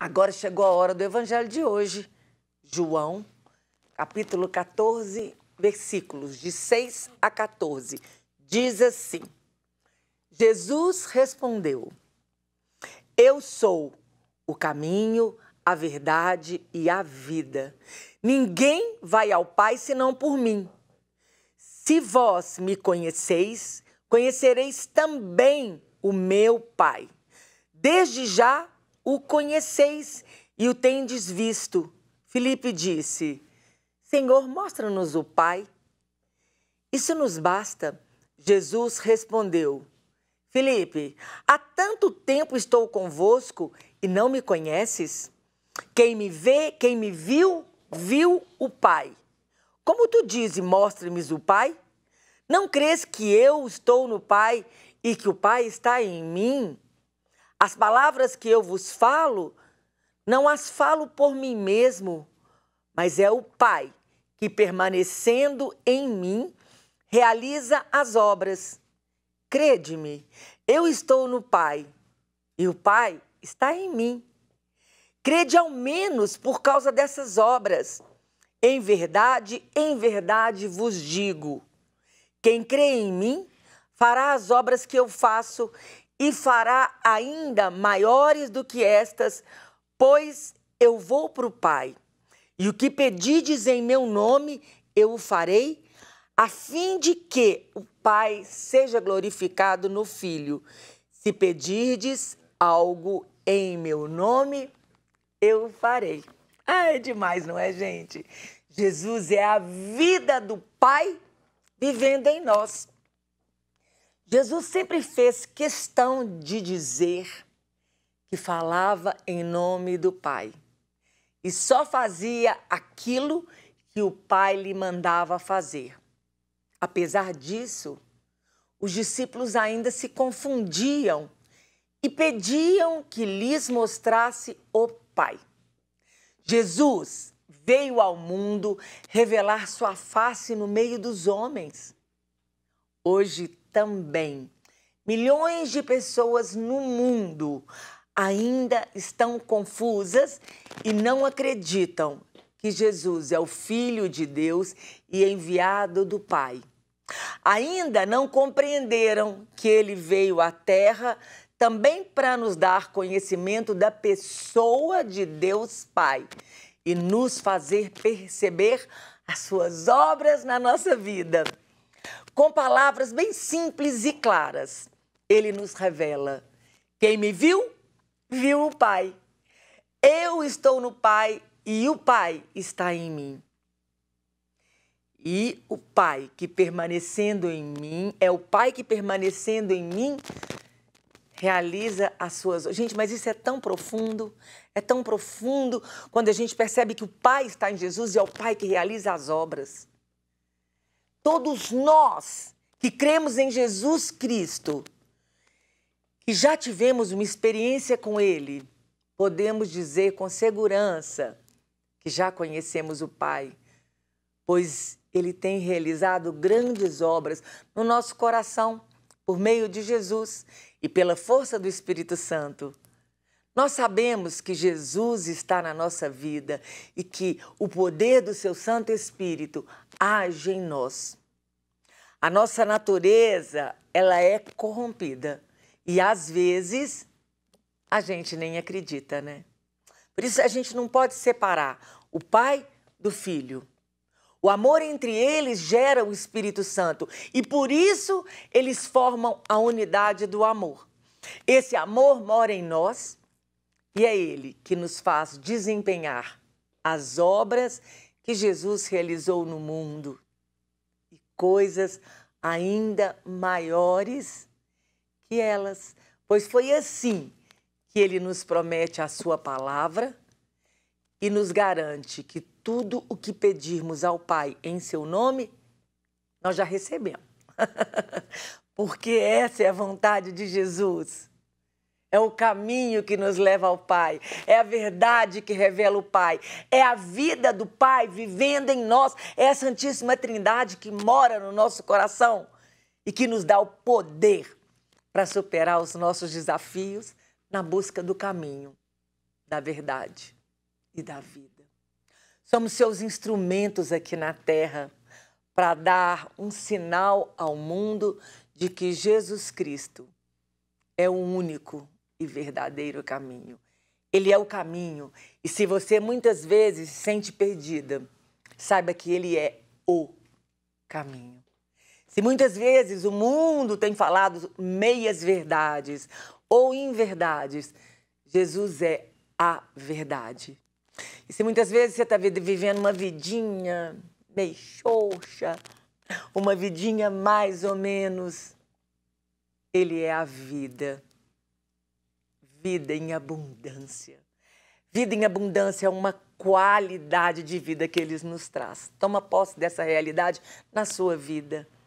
Agora chegou a hora do evangelho de hoje. João, capítulo 14, versículos de 6 a 14. Diz assim: Jesus respondeu: Eu sou o caminho, a verdade e a vida. Ninguém vai ao Pai senão por mim. Se vós me conheceis, conhecereis também o meu Pai. Desde já o conheceis e o tendes visto. Filipe disse: Senhor, mostra-nos o Pai. Isso nos basta. Jesus respondeu: Filipe, há tanto tempo estou convosco e não me conheces? Quem me vê, quem me viu, viu o Pai. Como tu dizes, mostra me o Pai? Não crês que eu estou no Pai e que o Pai está em mim? As palavras que eu vos falo, não as falo por mim mesmo, mas é o Pai que, permanecendo em mim, realiza as obras. Crede-me, eu estou no Pai e o Pai está em mim. Crede ao menos por causa dessas obras. Em verdade, em verdade vos digo: quem crê em mim fará as obras que eu faço e fará ainda maiores do que estas, pois eu vou para o Pai. E o que pedides em meu nome, eu o farei, a fim de que o Pai seja glorificado no Filho. Se pedirdes algo em meu nome, eu o farei. Ah, é demais, não é, gente? Jesus é a vida do Pai vivendo em nós. Jesus sempre fez questão de dizer que falava em nome do Pai e só fazia aquilo que o Pai lhe mandava fazer. Apesar disso, os discípulos ainda se confundiam e pediam que lhes mostrasse o Pai. Jesus veio ao mundo revelar sua face no meio dos homens. Hoje também. Milhões de pessoas no mundo ainda estão confusas e não acreditam que Jesus é o Filho de Deus e enviado do Pai. Ainda não compreenderam que ele veio à Terra também para nos dar conhecimento da pessoa de Deus Pai e nos fazer perceber as suas obras na nossa vida com palavras bem simples e claras. Ele nos revela: Quem me viu, viu o Pai. Eu estou no Pai e o Pai está em mim. E o Pai que permanecendo em mim, é o Pai que permanecendo em mim realiza as suas. Gente, mas isso é tão profundo, é tão profundo quando a gente percebe que o Pai está em Jesus e é o Pai que realiza as obras todos nós que cremos em Jesus Cristo, que já tivemos uma experiência com Ele, podemos dizer com segurança que já conhecemos o Pai, pois Ele tem realizado grandes obras no nosso coração por meio de Jesus e pela força do Espírito Santo. Nós sabemos que Jesus está na nossa vida e que o poder do seu Santo Espírito age em nós. A nossa natureza, ela é corrompida e às vezes a gente nem acredita, né? Por isso a gente não pode separar o pai do filho. O amor entre eles gera o Espírito Santo e por isso eles formam a unidade do amor. Esse amor mora em nós e é ele que nos faz desempenhar as obras que Jesus realizou no mundo e coisas ainda maiores que elas, pois foi assim que ele nos promete a sua palavra e nos garante que tudo o que pedirmos ao Pai em seu nome, nós já recebemos. Porque essa é a vontade de Jesus. É o caminho que nos leva ao Pai. É a verdade que revela o Pai. É a vida do Pai vivendo em nós. É a Santíssima Trindade que mora no nosso coração e que nos dá o poder para superar os nossos desafios na busca do caminho, da verdade e da vida. Somos seus instrumentos aqui na terra para dar um sinal ao mundo de que Jesus Cristo é o único e verdadeiro caminho. Ele é o caminho. E se você muitas vezes se sente perdida, saiba que ele é o caminho. Se muitas vezes o mundo tem falado meias verdades ou inverdades, Jesus é a verdade. E se muitas vezes você está vivendo uma vidinha meio xoxa, uma vidinha mais ou menos, ele é a vida vida em abundância. Vida em abundância é uma qualidade de vida que eles nos traz. Toma posse dessa realidade na sua vida.